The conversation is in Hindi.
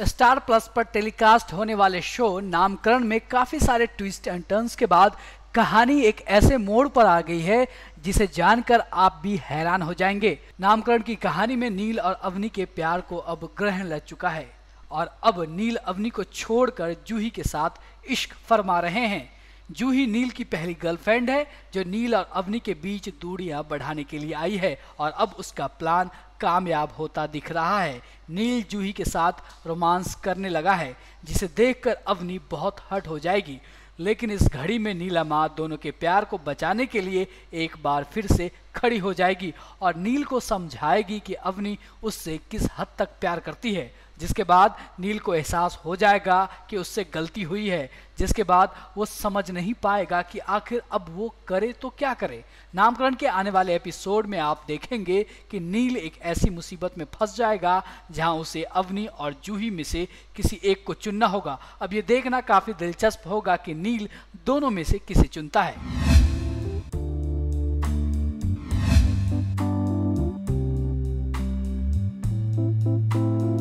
स्टार प्लस पर टेलीकास्ट होने वाले शो नामकरण में काफ़ी सारे ट्विस्ट एंड टर्न्स के बाद कहानी एक ऐसे मोड़ पर आ गई है जिसे जानकर आप भी हैरान हो जाएंगे नामकरण की कहानी में नील और अवनी के प्यार को अब ग्रहण लग चुका है और अब नील अवनी को छोड़कर जूही के साथ इश्क फरमा रहे हैं जूही नील की पहली गर्लफ्रेंड है जो नील और अवनी के बीच दूरियां बढ़ाने के लिए आई है और अब उसका प्लान कामयाब होता दिख रहा है नील जूही के साथ रोमांस करने लगा है जिसे देखकर अवनी बहुत हट हो जाएगी लेकिन इस घड़ी में नीला माँ दोनों के प्यार को बचाने के लिए एक बार फिर से खड़ी हो जाएगी और नील को समझाएगी कि अवनी उससे किस हद तक प्यार करती है जिसके बाद नील को एहसास हो जाएगा कि उससे गलती हुई है जिसके बाद वो समझ नहीं पाएगा कि आखिर अब वो करे तो क्या करे नामकरण के आने वाले एपिसोड में आप देखेंगे कि नील एक ऐसी मुसीबत में फंस जाएगा जहां उसे अवनी और जूही में से किसी एक को चुनना होगा अब ये देखना काफ़ी दिलचस्प होगा कि नील दोनों में से किसे चुनता है thank you